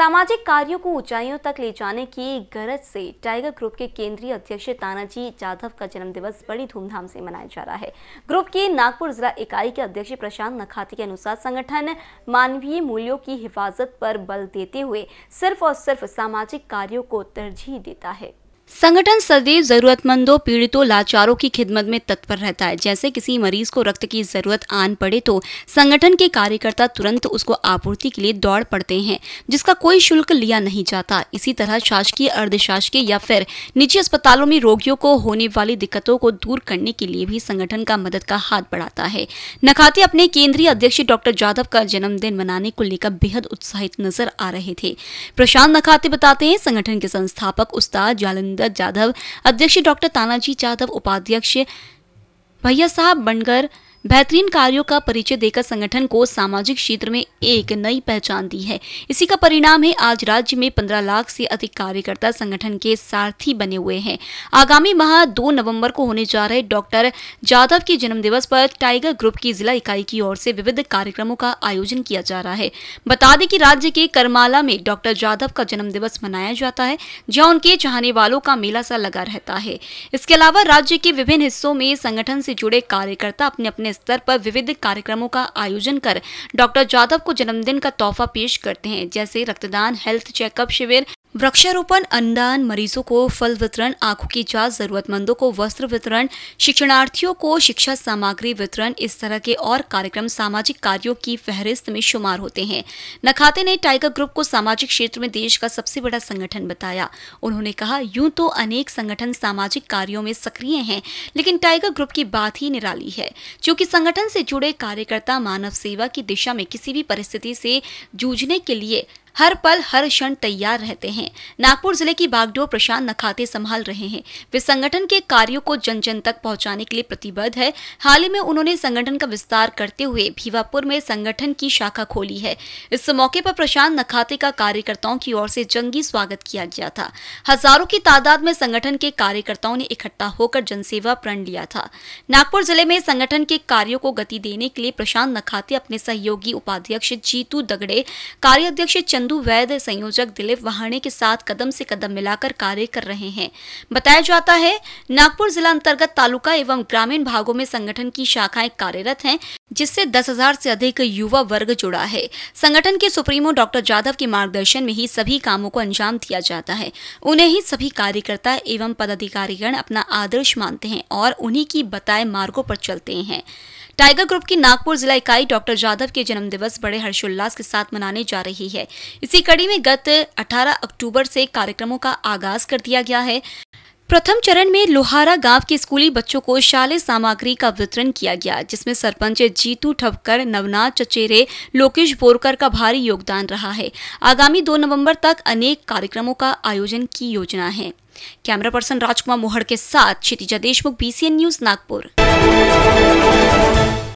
सामाजिक कार्यों को ऊंचाइयों तक ले जाने की गरज से टाइगर ग्रुप के केंद्रीय अध्यक्ष तानाजी जाधव का जन्म दिवस बड़ी धूमधाम से मनाया जा रहा है ग्रुप की नागपुर जिला इकाई के अध्यक्ष प्रशांत नखाती के अनुसार संगठन मानवीय मूल्यों की हिफाजत पर बल देते हुए सिर्फ और सिर्फ सामाजिक कार्यो को तरजीह देता है संगठन सदैव जरूरतमंदों पीड़ितों लाचारों की खिदमत में तत्पर रहता है जैसे किसी मरीज को रक्त की जरूरत आन पड़े तो संगठन के कार्यकर्ता तुरंत उसको आपूर्ति के लिए दौड़ पड़ते हैं जिसका कोई शुल्क लिया नहीं जाता इसी तरह शासकीय अर्धशासकीय या फिर निजी अस्पतालों में रोगियों को होने वाली दिक्कतों को दूर करने के लिए भी संगठन का मदद का हाथ बढ़ाता है नखाते अपने केंद्रीय अध्यक्ष डॉक्टर जाधव का जन्मदिन मनाने को लेकर बेहद उत्साहित नजर आ रहे थे प्रशांत नखाते बताते हैं संगठन के संस्थापक उस्ताद जालंधर दत्त जाधव अध्यक्ष डॉक्टर तानाजी जाधव उपाध्यक्ष भैया साहब बनकर बेहतरीन कार्यों का परिचय देकर संगठन को सामाजिक क्षेत्र में एक नई पहचान दी है इसी का परिणाम है आज राज्य में पंद्रह लाख से अधिक कार्यकर्ता संगठन के सारथी बने हुए हैं आगामी माह दो नवम्बर को होने जा रहे डॉक्टर जाधव के जन्म दिवस पर टाइगर ग्रुप की जिला इकाई की ओर से विविध कार्यक्रमों का आयोजन किया जा रहा है बता दें कि राज्य के करमाला में डॉक्टर जाधव का जन्म दिवस मनाया जाता है जहाँ उनके चाहने वालों का मेला सा लगा रहता है इसके अलावा राज्य के विभिन्न हिस्सों में संगठन से जुड़े कार्यकर्ता अपने अपने अपने स्तर पर विविध कार्यक्रमों का आयोजन कर डॉक्टर जाधव को जन्मदिन का तोहफा पेश करते हैं जैसे रक्तदान हेल्थ चेकअप शिविर वृक्षारोपण अनुदान मरीजों को फल वितरण आंखों की जांच जरूरतमंदों को वस्त्र वितरण शिक्षणार्थियों को शिक्षा सामग्री वितरण इस तरह के और कार्यक्रम सामाजिक कार्यों की फहरिस्त में शुमार होते हैं नखाते ने टाइगर ग्रुप को सामाजिक क्षेत्र में देश का सबसे बड़ा संगठन बताया उन्होंने कहा यूं तो अनेक संगठन सामाजिक कार्यो में सक्रिय हैं लेकिन टाइगर ग्रुप की बात ही निराली है चूंकि संगठन से जुड़े कार्यकर्ता मानव सेवा की दिशा में किसी भी परिस्थिति से जूझने के लिए हर पल हर क्षण तैयार रहते हैं नागपुर जिले की बागडोर प्रशांत नखाते संभाल रहे हैं वे संगठन के कार्यों को जन जन तक पहुंचाने के लिए प्रतिबद्ध है हाल ही में उन्होंने संगठन का विस्तार करते हुए भीवापुर में संगठन की शाखा खोली है इस मौके पर प्रशांत नखाते का कार्यकर्ताओं की ओर से जंगी स्वागत किया गया था हजारों की तादाद में संगठन के कार्यकर्ताओं ने इकट्ठा होकर जनसेवा प्रण लिया था नागपुर जिले में संगठन के कार्यो को गति देने के लिए प्रशांत नखाते अपने सहयोगी उपाध्यक्ष जीतू दगड़े कार्याध्यक्ष चंदू वैद्य संयोजक दिलीप वहाने के साथ कदम से कदम मिलाकर कार्य कर रहे हैं बताया जाता है नागपुर जिला अंतर्गत तालुका एवं ग्रामीण भागों में संगठन की शाखाएं कार्यरत हैं जिससे दस हजार से अधिक युवा वर्ग जुड़ा है संगठन के सुप्रीमो डॉक्टर जाधव के मार्गदर्शन में ही सभी कामों को अंजाम दिया जाता है उन्हें ही सभी कार्यकर्ता एवं पदाधिकारीगण अपना आदर्श मानते हैं और उन्हीं की बताए मार्गों पर चलते हैं टाइगर ग्रुप की नागपुर जिला इकाई डॉक्टर जाधव के जन्म दिवस बड़े हर्षोल्लास के साथ मनाने जा रही है इसी कड़ी में गत 18 अक्टूबर से कार्यक्रमों का आगाज कर दिया गया है प्रथम चरण में लोहारा गांव के स्कूली बच्चों को शाले सामग्री का वितरण किया गया जिसमें सरपंच जीतू ठपकर नवनाथ चचेरे लोकेश बोरकर का भारी योगदान रहा है आगामी 2 नवंबर तक अनेक कार्यक्रमों का आयोजन की योजना है कैमरा पर्सन राजकुमार मोहड़ के साथ क्षितिजा देशमुख बीसीएन न्यूज नागपुर